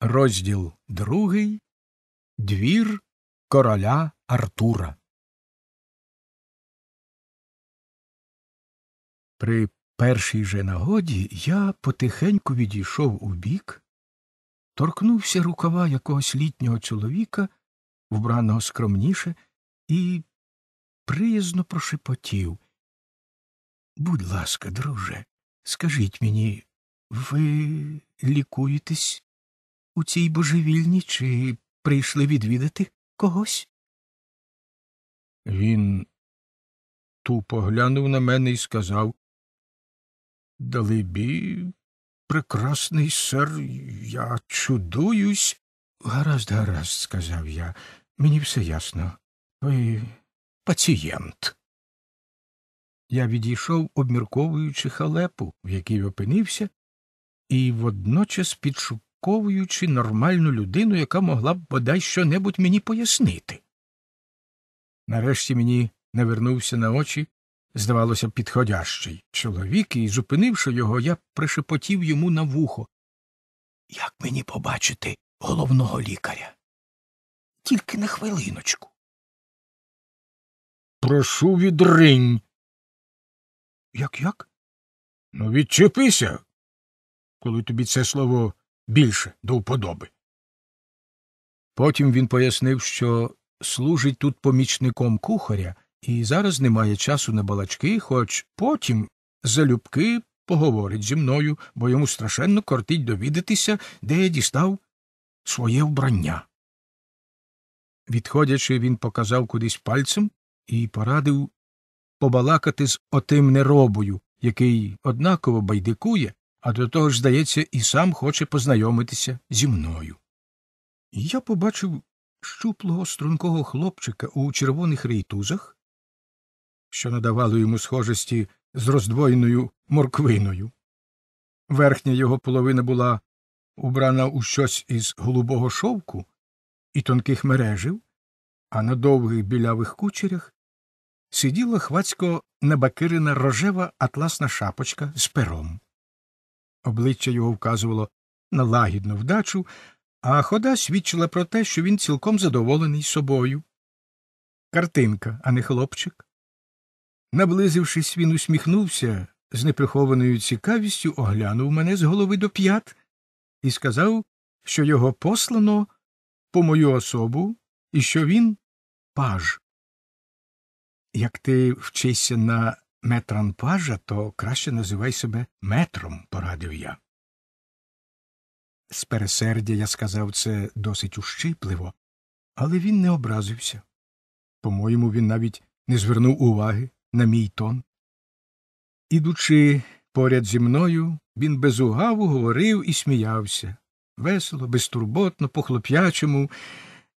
Розділ другий Двір короля Артура. При першій же нагоді я потихеньку відійшов у бік, торкнувся рукава якогось літнього чоловіка, вбраного скромніше, і приязно прошепотів. Будь ласка, друже, скажіть мені, ви лікуєтесь? у цій божевільні чи прийшли відвідати когось? Він тупо глянув на мене і сказав Далебі, прекрасний сер, я чудуюсь. Гаразд, гаразд, сказав я, мені все ясно. Ви пацієнт. Я відійшов, обмірковуючи халепу, в якій опинився, і водночас підшукав розмірковуючи нормальну людину, яка могла б бодай щонебудь мені пояснити. Нарешті мені навернувся на очі, здавалося, підходящий чоловік, і, зупинивши його, я пришепотів йому на вухо. Як мені побачити головного лікаря? Тільки на хвилиночку. Прошу відринь. Як як? Ну, відчепися. Коли тобі це слово більше до вподоби. Потім він пояснив, що служить тут помічником кухаря, і зараз немає часу на балачки, хоч потім залюбки поговорить зі мною, бо йому страшенно кортить довідатися, де я дістав своє вбрання. Відходячи, він показав кудись пальцем і порадив побалакати з отим неробою, який однаково байдикує а до того ж, здається, і сам хоче познайомитися зі мною. Я побачив щуплого стрункого хлопчика у червоних рейтузах, що надавало йому схожості з роздвоєною морквиною. Верхня його половина була убрана у щось із голубого шовку і тонких мережів, а на довгих білявих кучерях сиділа хвацько набакирена рожева атласна шапочка з пером. Обличчя його вказувало на лагідну вдачу, а хода свідчила про те, що він цілком задоволений собою. Картинка, а не хлопчик. Наблизившись, він усміхнувся, з неприхованою цікавістю оглянув мене з голови до п'ят і сказав, що його послано по мою особу і що він паж. Як ти вчишся на метранпажа, то краще називай себе метром, порадив я. З пересердя я сказав це досить ущипливо, але він не образився. По моєму, він навіть не звернув уваги на мій тон. Ідучи поряд зі мною, він без угаву говорив і сміявся весело, безтурботно, по хлоп'ячому,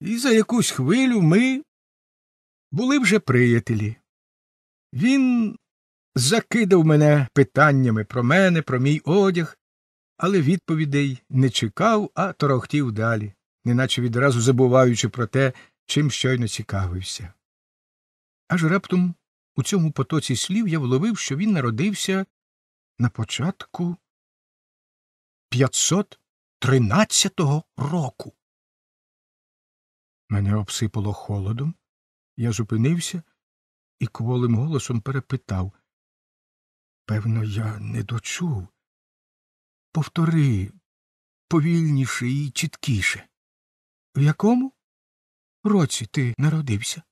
і за якусь хвилю ми були вже приятелі. Він закидав мене питаннями про мене, про мій одяг, але відповідей не чекав, а торохтів далі, неначе відразу забуваючи про те, чим щойно цікавився. Аж раптом у цьому потоці слів я вловив, що він народився на початку 513-го року. Мене обсипало холодом, я зупинився і кволим голосом перепитав Певно, я не дочув. Повтори повільніше і чіткіше. В якому році ти народився?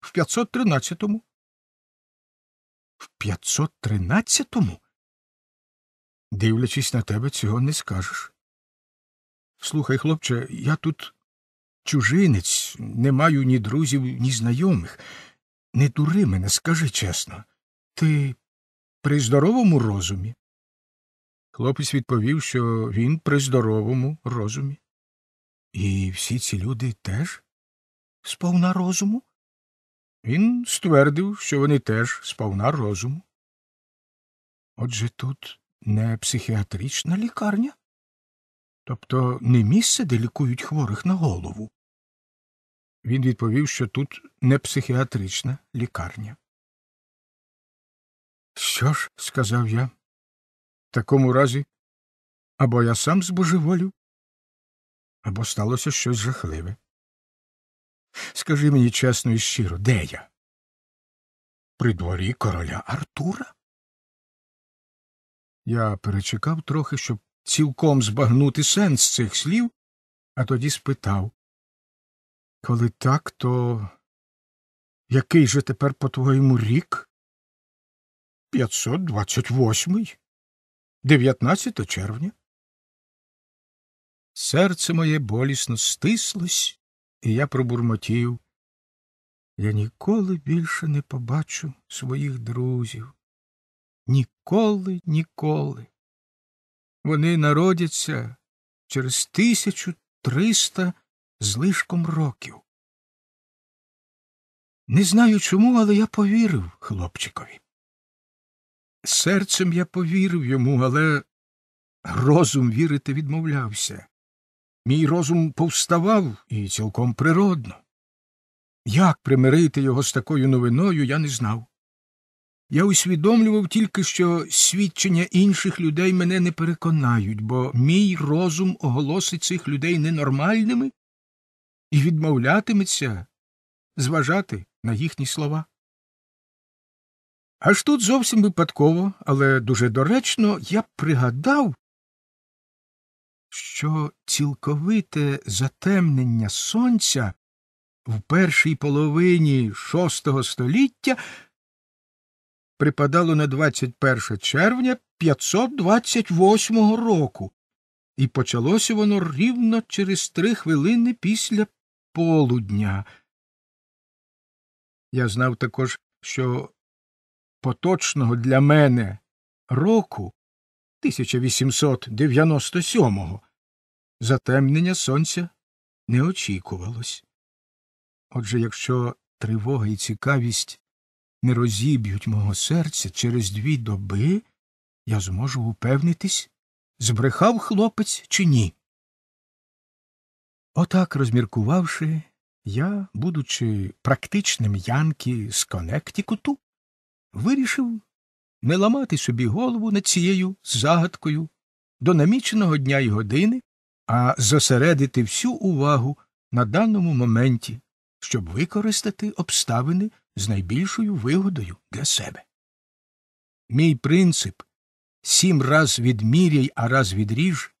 В 513-му. В 513-му? Дивлячись на тебе, цього не скажеш. Слухай, хлопче, я тут чужинець, не маю ні друзів, ні знайомих. Не дури мене, скажи чесно. Ти при здоровому розумі. Хлопець відповів, що він при здоровому розумі. І всі ці люди теж сповна розуму? Він ствердив, що вони теж сповна розуму. Отже, тут не психіатрична лікарня, тобто не місце, де лікують хворих на голову. Він відповів, що тут не психіатрична лікарня. Що ж, сказав я, в такому разі або я сам збожеволю, або сталося щось жахливе. Скажи мені чесно і щиро, де я? При дворі короля Артура? Я перечекав трохи, щоб цілком збагнути сенс цих слів, а тоді спитав Коли так, то який же тепер, по твоєму, рік? 528, 19 червня. Серце моє болісно стислось, і я пробурмотів. Я ніколи більше не побачу своїх друзів. Ніколи, ніколи. Вони народяться через 1300 з лишком років. Не знаю чому, але я повірив хлопчикові. Серцем я повірив йому, але розум вірити відмовлявся. Мій розум повставав і цілком природно. Як примирити його з такою новиною, я не знав. Я усвідомлював тільки, що свідчення інших людей мене не переконають, бо мій розум оголосить цих людей ненормальними і відмовлятиметься зважати на їхні слова. Аж тут зовсім випадково, але дуже доречно я пригадав, що цілковите затемнення сонця в першій половині VI століття припадало на 21 червня 528 року, і почалося воно рівно через три хвилини після полудня. Я знав також, що поточного для мене року 1897-го затемнення сонця не очікувалось. Отже, якщо тривога і цікавість не розіб'ють мого серця через дві доби, я зможу упевнитись, збрехав хлопець чи ні. Отак, розміркувавши, я, будучи практичним янки з Коннектикуту, вирішив не ламати собі голову над цією загадкою до наміченого дня і години, а зосередити всю увагу на даному моменті, щоб використати обставини з найбільшою вигодою для себе. Мій принцип сім раз відміряй, а раз відріж,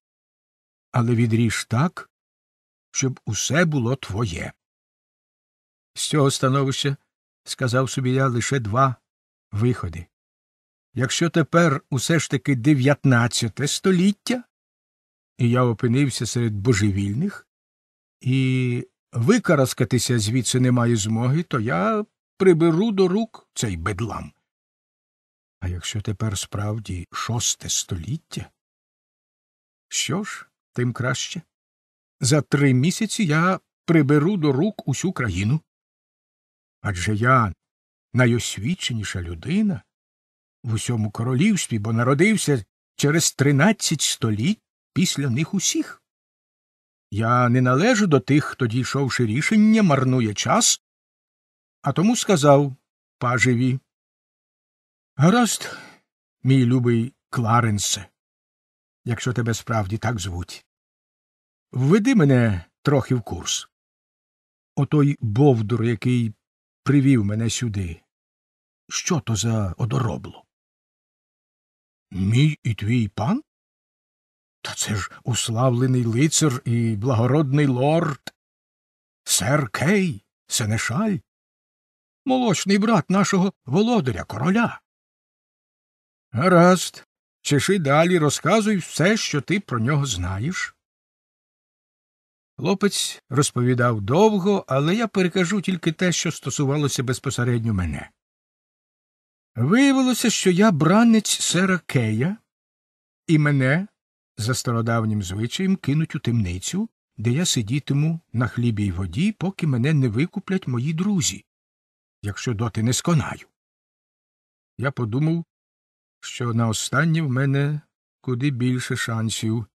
але відріж так, щоб усе було твоє. З цього становища сказав собі я лише два виходи. Якщо тепер усе ж таки дев'ятнадцяте століття, і я опинився серед божевільних, і викараскатися звідси не маю змоги, то я приберу до рук цей бедлам. А якщо тепер справді шосте століття, що ж, тим краще. За три місяці я приберу до рук усю країну. Адже я найосвіченіша людина в усьому королівстві, бо народився через тринадцять століть після них усіх. Я не належу до тих, хто, дійшовши рішення, марнує час, а тому сказав паживі: Гаразд, мій любий Кларенсе, якщо тебе справді так звуть, введи мене трохи в курс. Отой бовдур, який привів мене сюди, що то за одоробло? Мій і твій пан? Та це ж уславлений лицар і благородний лорд. Сер Кей, Сенешаль, молочний брат нашого володаря короля. Гаразд, чеши далі, розказуй все, що ти про нього знаєш. Хлопець розповідав довго, але я перекажу тільки те, що стосувалося безпосередньо мене. Виявилося, що я бранець сера Кея, і мене, за стародавнім звичаєм, кинуть у темницю, де я сидітиму на хлібі й воді, поки мене не викуплять мої друзі, якщо доти не сконаю. Я подумав, що на останнє в мене куди більше шансів,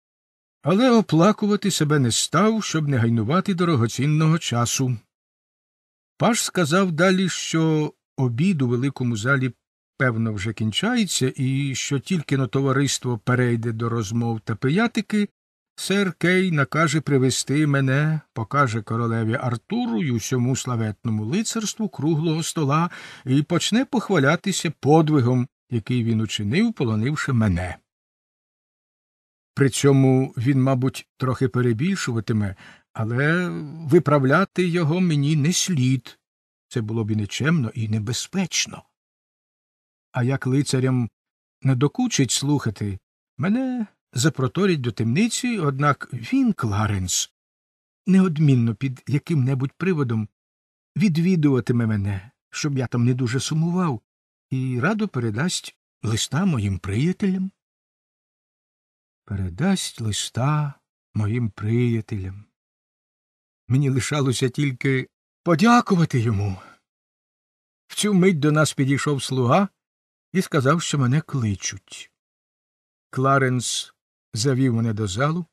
але оплакувати себе не став, щоб не гайнувати дорогоцінного часу. Паш сказав далі, що обіду великому залі певно, вже кінчається, і що тільки но товариство перейде до розмов та пиятики, сер Кей накаже привезти мене, покаже королеві Артуру й усьому славетному лицарству круглого стола і почне похвалятися подвигом, який він учинив, полонивши мене. При цьому він, мабуть, трохи перебільшуватиме, але виправляти його мені не слід. Це було б і нечемно і небезпечно. А як лицарям не докучить слухати, мене запроторять до темниці, однак він, Кларенс, неодмінно під яким небудь приводом відвідуватиме мене, щоб я там не дуже сумував, і радо передасть листа моїм приятелям. Передасть листа моїм приятелям. Мені лишалося тільки подякувати йому. В цю мить до нас підійшов слуга і сказав, що мене кличуть. Кларенс завів мене до залу,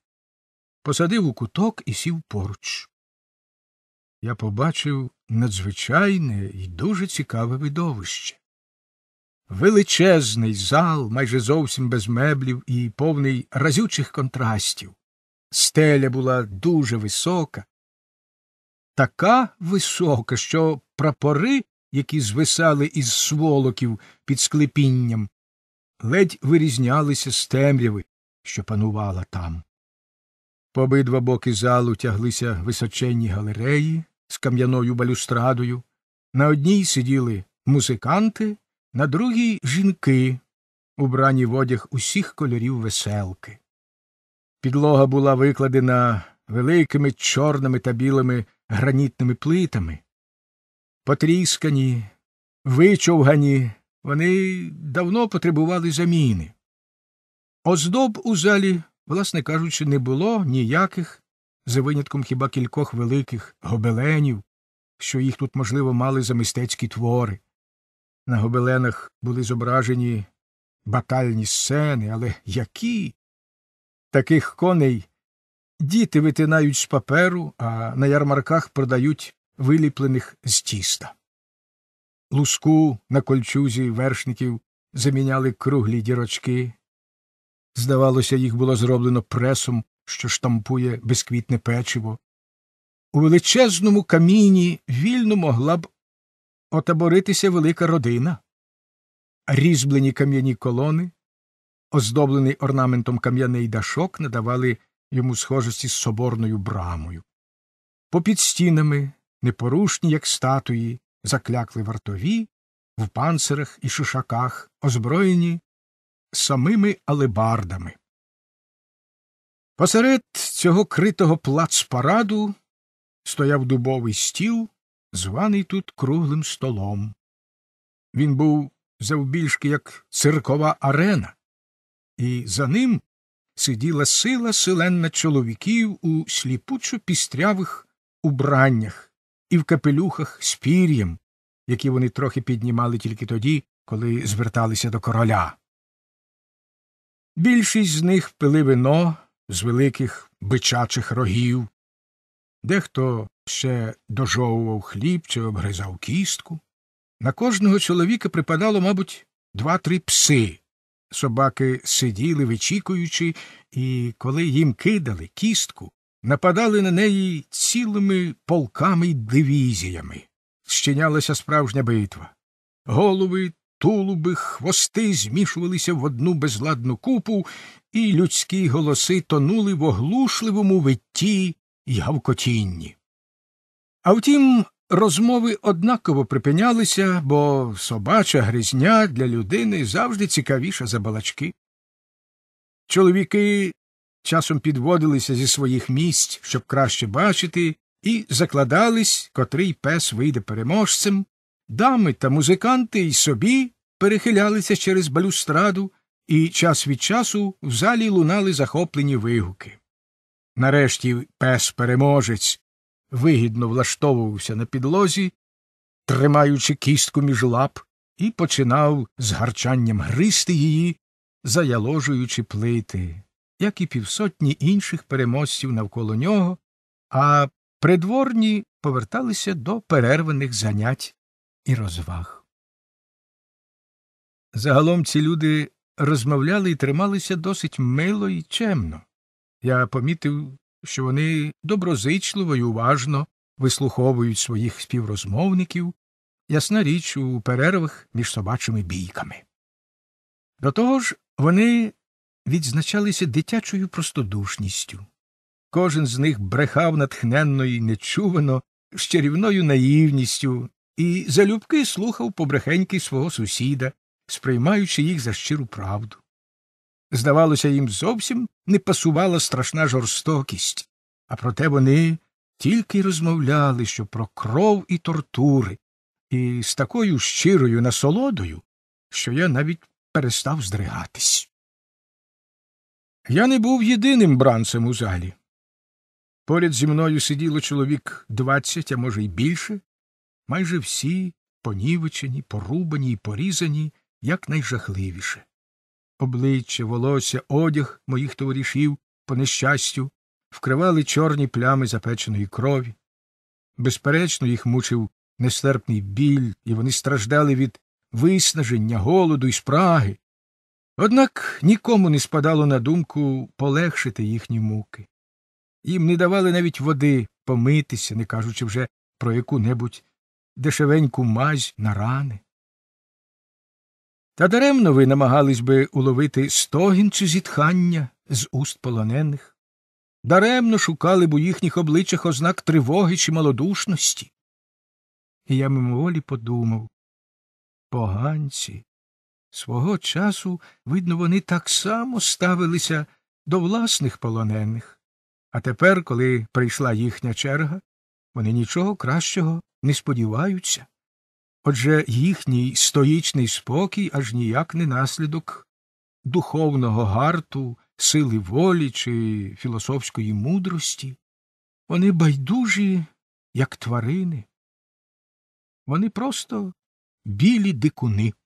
посадив у куток і сів поруч. Я побачив надзвичайне і дуже цікаве видовище. Величезний зал, майже зовсім без меблів і повний разючих контрастів. Стеля була дуже висока, така висока, що прапори які звисали із сволоків під склепінням, ледь вирізнялися з темряви, що панувала там. По обидва боки залу тяглися височенні галереї з кам'яною балюстрадою. На одній сиділи музиканти, на другій жінки, убрані в одяг усіх кольорів веселки. Підлога була викладена великими чорними та білими гранітними плитами, потріскані, вичовгані, вони давно потребували заміни. Оздоб у залі, власне кажучи, не було ніяких, за винятком хіба кількох великих гобеленів, що їх тут, можливо, мали за мистецькі твори. На гобеленах були зображені батальні сцени, але які? Таких коней діти витинають з паперу, а на ярмарках продають виліплених з тіста. Луску на кольчузі вершників заміняли круглі дірочки. Здавалося, їх було зроблено пресом, що штампує безквітне печиво. У величезному каміні вільно могла б отаборитися велика родина. Різьблені кам'яні колони, оздоблений орнаментом кам'яний дашок, надавали йому схожості з соборною брамою. Попід стінами непорушні, як статуї, заклякли вартові в панцирах і шишаках, озброєні самими алебардами. Посеред цього критого плацпараду стояв дубовий стіл, званий тут круглим столом. Він був завбільшки як циркова арена, і за ним сиділа сила селенна чоловіків у сліпучо пістрявих убраннях, і в капелюхах з пір'ям, які вони трохи піднімали тільки тоді, коли зверталися до короля. Більшість з них пили вино з великих бичачих рогів, дехто ще дожовував хліб чи обгризав кістку. На кожного чоловіка припадало, мабуть, два-три пси. Собаки сиділи, вичікуючи, і коли їм кидали кістку, нападали на неї цілими полками й дивізіями. Щинялася справжня битва. Голови, тулуби, хвости змішувалися в одну безладну купу, і людські голоси тонули в оглушливому витті й гавкотінні. А втім, розмови однаково припинялися, бо собача грізня для людини завжди цікавіша за балачки. Чоловіки часом підводилися зі своїх місць, щоб краще бачити, і закладались, котрий пес вийде переможцем. Дами та музиканти й собі перехилялися через балюстраду, і час від часу в залі лунали захоплені вигуки. Нарешті пес переможець вигідно влаштовувався на підлозі, тримаючи кістку між лап, і починав з гарчанням гристи її, заяложуючи плити як і півсотні інших переможців навколо нього, а придворні поверталися до перерваних занять і розваг. Загалом ці люди розмовляли і трималися досить мило і чемно. Я помітив, що вони доброзичливо і уважно вислуховують своїх співрозмовників, ясна річ у перервах між собачими бійками. До того ж, вони відзначалися дитячою простодушністю. Кожен з них брехав натхненно і нечувано, з чарівною наївністю, і залюбки слухав побрехеньки свого сусіда, сприймаючи їх за щиру правду. Здавалося, їм зовсім не пасувала страшна жорстокість, а проте вони тільки й розмовляли, що про кров і тортури, і з такою щирою насолодою, що я навіть перестав здригатись. Я не був єдиним бранцем у залі. Поряд зі мною сиділо чоловік двадцять, а може, й більше, майже всі понівечені, порубані і порізані якнайжахливіше. Обличчя, волосся, одяг моїх товаришів, по нещастю, вкривали чорні плями запеченої крові. Безперечно, їх мучив нестерпний біль, і вони страждали від виснаження, голоду і спраги, Однак нікому не спадало на думку полегшити їхні муки. Їм не давали навіть води помитися, не кажучи вже про яку небудь дешевеньку мазь на рани. Та даремно ви намагались би уловити стогін чи зітхання з уст полонених, даремно шукали б у їхніх обличчях ознак тривоги чи малодушності. І я мимоволі подумав поганці. Свого часу, видно, вони так само ставилися до власних полонених, а тепер, коли прийшла їхня черга, вони нічого кращого не сподіваються. Отже, їхній стоїчний спокій аж ніяк не наслідок духовного гарту, сили волі чи філософської мудрості. Вони байдужі, як тварини. Вони просто білі дикуни.